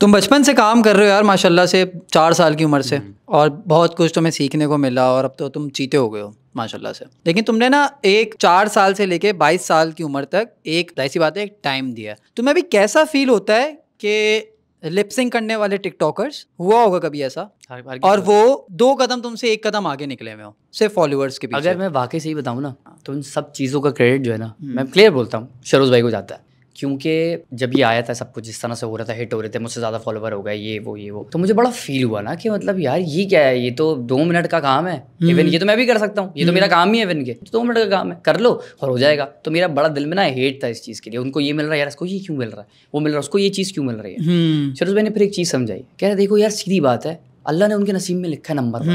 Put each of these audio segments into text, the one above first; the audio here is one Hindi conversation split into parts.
तुम बचपन से काम कर रहे हो यार माशाल्लाह से चार साल की उम्र से हम्म। और बहुत कुछ तुम्हें सीखने को मिला और अब तो तुम चीते हो गए हो माशाल्लाह से लेकिन तुमने ना एक चार साल से लेके बाईस साल की उम्र तक एक ऐसी बात है एक टाइम दिया तुम्हें अभी कैसा फील होता है कि लिपसिंग करने वाले टिकटॉकर्स हुआ होगा कभी ऐसा और वो दो कदम तुमसे एक कदम आगे निकले हुए हो सिर्फ फॉलोअर्स के पीछे अगर मैं वाकई से ही बताऊँ ना हाँ। तो उन सब चीज़ों का क्रेडिट जो है ना हम्म। मैं क्लियर बोलता हूँ शरोज भाई को जाता है क्योंकि जब ये आया था सब कुछ जिस तरह से हो रहा था हिट हो रहे थे मुझसे ज़्यादा फॉलोवर हो गए ये वो ये वो तो मुझे बड़ा फील हुआ ना कि मतलब यार ये क्या है ये तो दो मिनट का काम है इवन हम्म। ये तो मैं भी कर सकता हूँ ये तो मेरा हम्म। काम ही है इवन के तो दो मिनट का काम है कर लो और हो जाएगा तो मेरा बड़ा दिल में ना हेट था इस चीज़ के लिए उनको ये मिल रहा है यार इसको ये क्यों मिल रहा है वो मिल रहा है उसको ये चीज़ क्यों मिल रही है चलो हम्म। मैंने फिर एक चीज़ समझाई कह रहे देखो यार सीधी बात है अल्लाह ने उनके नसीब में लिखा है नंबर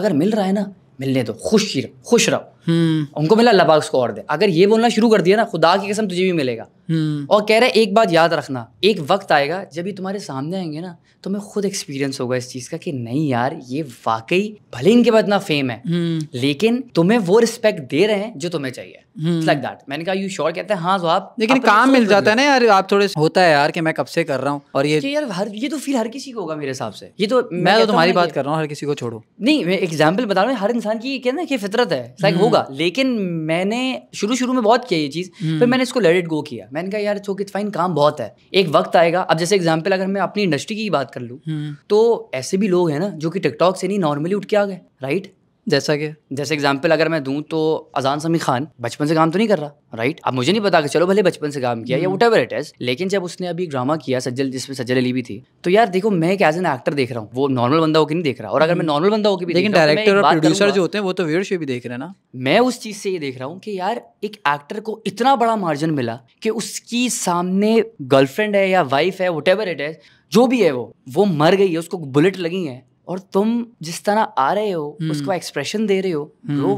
अगर मिल रहा है ना मिलने दो खुश ही रहो खुश रहो हम्म। उनको मिला लबाग उसको और दे अगर ये बोलना शुरू कर दिया ना खुदा की कसम तुझे भी मिलेगा हम्म। और कह रहे एक बात याद रखना एक वक्त आएगा जब ये तुम्हारे सामने आएंगे ना तो मैं खुद एक्सपीरियंस होगा इस चीज़ का कि नहीं यार ये वाकई भले इनके पास इतना फेम है हम्म। लेकिन तुम्हें वो रिस्पेक्ट दे रहे हैं जो तुम्हें चाहिए लाइक दैट मैंने कहा यू श्योर कहते हैं हाँ जो तो आप लेकिन तो काम मिल जाता है ना यार आप थोड़े होता है यार कि मैं कब से कर रहा हूँ और ये यार हर ये तो फिर हर किसी को होगा मेरे हिसाब से ये तो मैं तो तुम्हारी बात कर रहा हूँ हर किसी को छोड़ो नहीं मैं एग्जाम्पल बता रहा हूँ हर इंसान की कहना फितरत है लाइक होगा करूंगा लेकिन मैंने शुरू शुरू में बहुत किया ये चीज़ हम्म। फिर मैंने इसको लेट इट गो किया मैंने कहा यार इट्स फाइन काम बहुत है एक वक्त आएगा अब जैसे एग्जाम्पल अगर मैं अपनी इंडस्ट्री की बात कर लूँ हम्म। तो ऐसे भी लोग हैं ना जो कि टिकटॉक से नहीं नॉर्मली उठ के आ गए राइट जैसा कि जैसे एग्जाम्पल अगर मैं दूं तो अजान समी खान बचपन से काम तो नहीं कर रहा राइट अब मुझे नहीं पता कि चलो भले बचपन से काम किया या वट एवर इट इज लेकिन जब उसने अभी ड्रामा किया सज्जल जिसमें सज्जल अली भी थी तो यार देखो मैं एक एज एन एक्टर देख रहा हूँ वो नॉर्मल बंदा होकर नहीं देख रहा और अगर मैं नॉर्मल बंदा होकर भी लेकिन डायरेक्टर तो और प्रोड्यूसर जो होते हैं वो तो व्यूअरशिप भी देख रहे हैं ना मैं उस चीज़ से ये देख रहा हूँ कि यार एक एक्टर को इतना बड़ा मार्जिन मिला कि उसकी सामने गर्लफ्रेंड है या वाइफ है वट एवर इट इज जो भी है वो वो मर गई है उसको बुलेट लगी है और तुम जिस तरह आ रहे हो हम्म। उसको एक्सप्रेशन दे रहे हो तो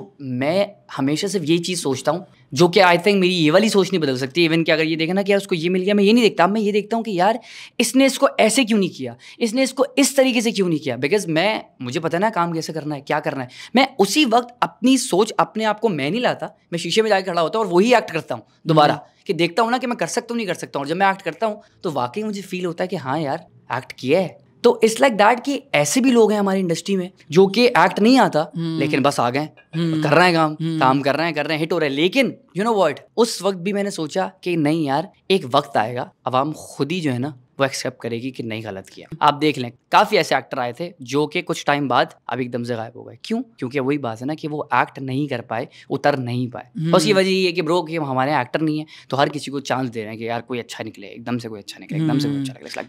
मैं हमेशा सिर्फ यही चीज़ सोचता हूँ जो कि आई थिंक मेरी ये वाली सोच नहीं बदल सकती इवन कि अगर ये देखना कि यार उसको ये मिल गया मैं ये नहीं देखता मैं ये देखता हूँ कि यार इसने इसको ऐसे क्यों नहीं किया इसने इसको इस तरीके से क्यों नहीं किया बिकॉज मैं मुझे पता ना काम कैसे करना है क्या करना है मैं उसी वक्त अपनी सोच अपने आप को मैं नहीं लाता मैं शीशे में जाकर खड़ा होता हूँ और वही एक्ट करता हूँ दोबारा हम्म। कि देखता हूँ ना कि मैं कर सकता हूँ नहीं कर सकता हूँ जब मैं एक्ट करता हूँ तो वाकई मुझे फील होता है कि हाँ यार एक्ट किया है तो इट्स लाइक दैट कि ऐसे भी लोग हैं हमारी इंडस्ट्री में जो कि एक्ट नहीं आता हम्म। लेकिन बस आ गए हम्म। कर रहे हैं काम हम्म। काम कर रहे हैं कर रहे हैं हिट हो रहे हैं लेकिन यू नो वर्ट उस वक्त भी मैंने सोचा कि नहीं यार एक वक्त आएगा आवाम खुद ही जो है ना वो एक्सेप्ट करेगी कि नहीं गलत किया आप देख लें काफी ऐसे एक्टर आए थे जो कि कुछ टाइम बाद अब एकदम से गायब हो गए क्यों क्योंकि वही बात है ना कि वो एक्ट नहीं कर पाए उतर नहीं पाए बस ये वजह ये है कि ब्रो कि हमारे एक्टर नहीं है तो हर किसी को चांस दे रहे हैं कि यार कोई अच्छा निकले एकदम से कोई अच्छा निकले एकदम से कोई अच्छा निकले